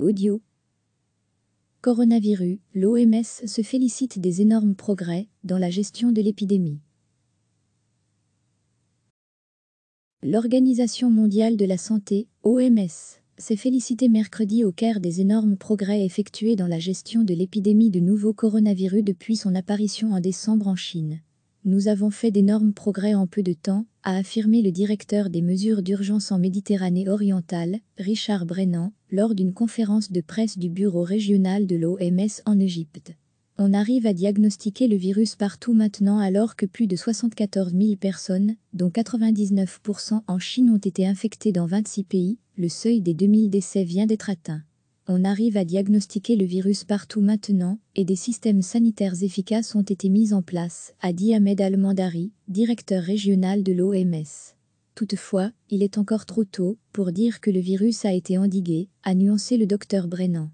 Audio. Coronavirus, l'OMS se félicite des énormes progrès dans la gestion de l'épidémie. L'Organisation mondiale de la santé, OMS, s'est félicitée mercredi au Caire des énormes progrès effectués dans la gestion de l'épidémie de nouveau coronavirus depuis son apparition en décembre en Chine. Nous avons fait d'énormes progrès en peu de temps, a affirmé le directeur des mesures d'urgence en Méditerranée orientale, Richard Brennan, lors d'une conférence de presse du bureau régional de l'OMS en Égypte. On arrive à diagnostiquer le virus partout maintenant alors que plus de 74 000 personnes, dont 99% en Chine, ont été infectées dans 26 pays, le seuil des 2000 décès vient d'être atteint on arrive à diagnostiquer le virus partout maintenant, et des systèmes sanitaires efficaces ont été mis en place, a dit Ahmed Al-Mandari, directeur régional de l'OMS. Toutefois, il est encore trop tôt pour dire que le virus a été endigué, a nuancé le docteur Brennan.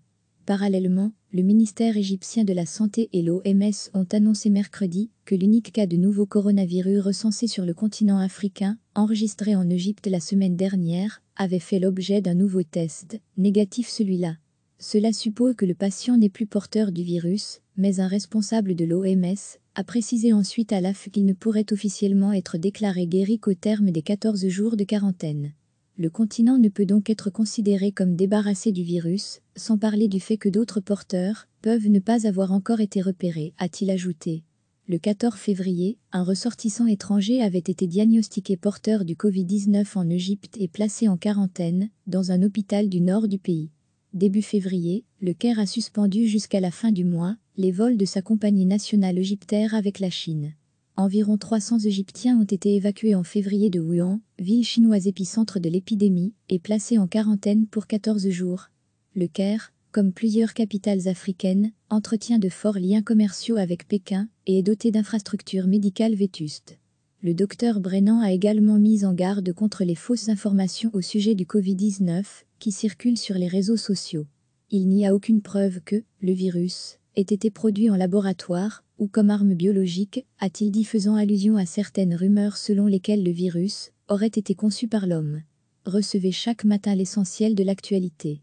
Parallèlement, le ministère égyptien de la Santé et l'OMS ont annoncé mercredi que l'unique cas de nouveau coronavirus recensé sur le continent africain, enregistré en Égypte la semaine dernière, avait fait l'objet d'un nouveau test, négatif celui-là. Cela suppose que le patient n'est plus porteur du virus, mais un responsable de l'OMS a précisé ensuite à l'AF qu'il ne pourrait officiellement être déclaré guéri qu'au terme des 14 jours de quarantaine. Le continent ne peut donc être considéré comme débarrassé du virus, sans parler du fait que d'autres porteurs peuvent ne pas avoir encore été repérés, a-t-il ajouté le 14 février, un ressortissant étranger avait été diagnostiqué porteur du Covid-19 en Égypte et placé en quarantaine dans un hôpital du nord du pays. Début février, le Caire a suspendu jusqu'à la fin du mois les vols de sa compagnie nationale égyptaire avec la Chine. Environ 300 Égyptiens ont été évacués en février de Wuhan, ville chinoise épicentre de l'épidémie, et placés en quarantaine pour 14 jours. Le Caire, comme plusieurs capitales africaines, entretient de forts liens commerciaux avec Pékin et est doté d'infrastructures médicales vétustes. Le docteur Brennan a également mis en garde contre les fausses informations au sujet du Covid-19 qui circulent sur les réseaux sociaux. Il n'y a aucune preuve que le virus ait été produit en laboratoire ou comme arme biologique, a-t-il dit faisant allusion à certaines rumeurs selon lesquelles le virus aurait été conçu par l'homme. Recevez chaque matin l'essentiel de l'actualité